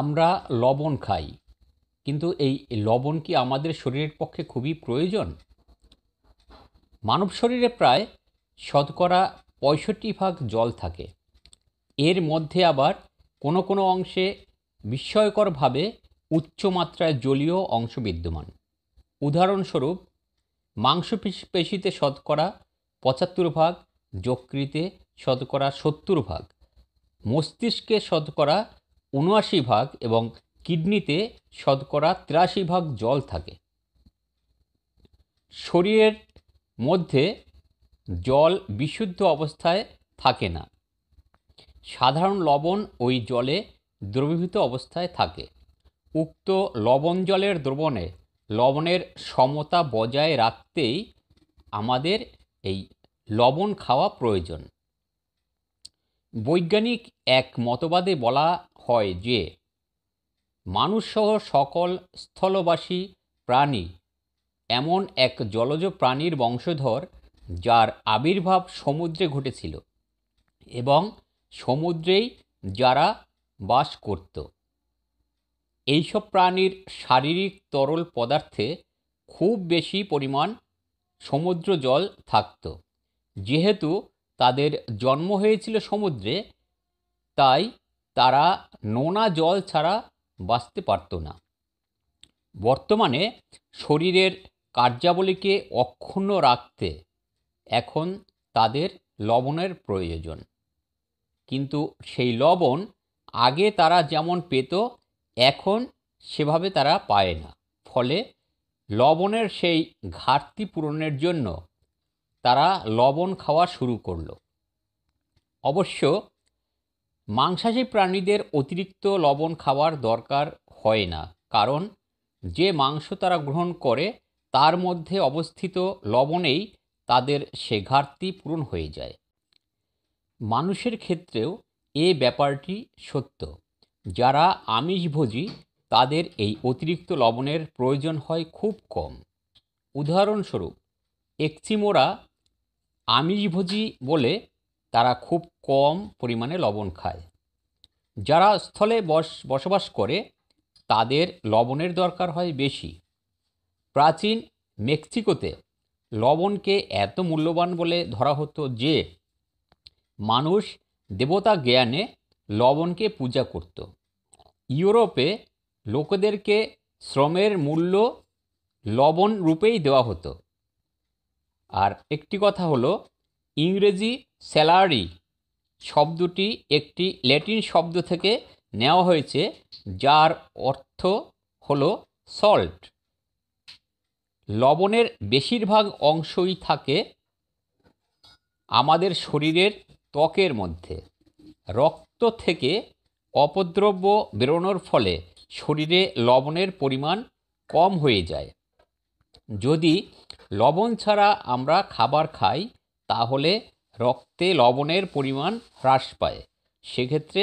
আমরা লবণ খাই কিন্তু এই লবণ কি আমাদের শরীরের পক্ষে খুবই প্রয়োজন মানব শরীরে প্রায় শতকরা পঁয়ষট্টি ভাগ জল থাকে এর মধ্যে আবার কোনো কোনো অংশে বিস্ময়করভাবে উচ্চমাত্রায় জলীয় অংশ বিদ্যমান উদাহরণস্বরূপ মাংসপেশিতে শতকরা পঁচাত্তর ভাগ যকৃতে শতকরা সত্তর ভাগ মস্তিষ্কে শতকরা উনআশি ভাগ এবং কিডনিতে শতকরা তিরাশি ভাগ জল থাকে শরীরের মধ্যে জল বিশুদ্ধ অবস্থায় থাকে না সাধারণ লবণ ওই জলে দ্রবীভূত অবস্থায় থাকে উক্ত লবণ জলের দ্রবণে লবণের সমতা বজায় রাখতেই আমাদের এই লবণ খাওয়া প্রয়োজন বৈজ্ঞানিক এক মতবাদে বলা হয় যে মানুষসহ সকল স্থলবাসী প্রাণী এমন এক জলজ প্রাণীর বংশধর যার আবির্ভাব সমুদ্রে ঘটেছিল এবং সমুদ্রেই যারা বাস করত এইসব প্রাণীর শারীরিক তরল পদার্থে খুব বেশি পরিমাণ সমুদ্র জল থাকত যেহেতু তাদের জন্ম হয়েছিল সমুদ্রে তাই তারা নোনা জল ছাড়া বাঁচতে পারত না বর্তমানে শরীরের কার্যাবলীকে অক্ষুণ্ণ রাখতে এখন তাদের লবণের প্রয়োজন কিন্তু সেই লবণ আগে তারা যেমন পেত এখন সেভাবে তারা পায় না ফলে লবণের সেই ঘাটতি পূরণের জন্য তারা লবণ খাওয়া শুরু করলো অবশ্য মাংসাশী প্রাণীদের অতিরিক্ত লবণ খাওয়ার দরকার হয় না কারণ যে মাংস তারা গ্রহণ করে তার মধ্যে অবস্থিত লবণেই তাদের সে ঘাটতি পূরণ হয়ে যায় মানুষের ক্ষেত্রেও এ ব্যাপারটি সত্য যারা আমিষভোজী তাদের এই অতিরিক্ত লবণের প্রয়োজন হয় খুব কম উদাহরণস্বরূপ একচিমোরা আমিষভোজী বলে তারা খুব কম পরিমাণে লবণ খায় যারা স্থলে বস বসবাস করে তাদের লবণের দরকার হয় বেশি প্রাচীন মেক্সিকোতে লবণকে এত মূল্যবান বলে ধরা হতো যে মানুষ দেবতা জ্ঞানে লবণকে পূজা করত ইউরোপে লোকদেরকে শ্রমের মূল্য লবণ রূপেই দেওয়া হতো আর একটি কথা হলো ইংরেজি স্যালারি শব্দটি একটি ল্যাটিন শব্দ থেকে নেওয়া হয়েছে যার অর্থ হল সল্ট লবণের বেশিরভাগ অংশই থাকে আমাদের শরীরের ত্বকের মধ্যে রক্ত থেকে অপদ্রব্য বেরোনোর ফলে শরীরে লবণের পরিমাণ কম হয়ে যায় যদি লবণ ছাড়া আমরা খাবার খাই তাহলে রক্তে লবণের পরিমাণ হ্রাস পায় সেক্ষেত্রে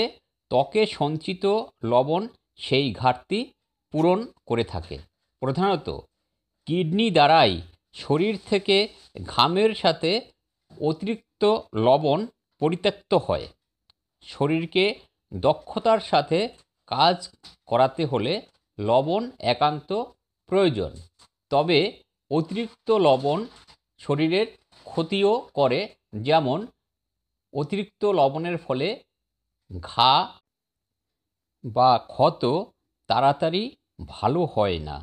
ত্বকে সঞ্চিত লবণ সেই ঘাটতি পূরণ করে থাকে প্রধানত কিডনি দ্বারাই শরীর থেকে ঘামের সাথে অতিরিক্ত লবণ পরিত্যক্ত হয় শরীরকে দক্ষতার সাথে কাজ করাতে হলে লবণ একান্ত প্রয়োজন তবে অতিরিক্ত লবণ শরীরের ক্ষতিও করে যেমন অতিরিক্ত লবণের ফলে ঘা বা ক্ষত তাড়াতাড়ি ভালো হয় না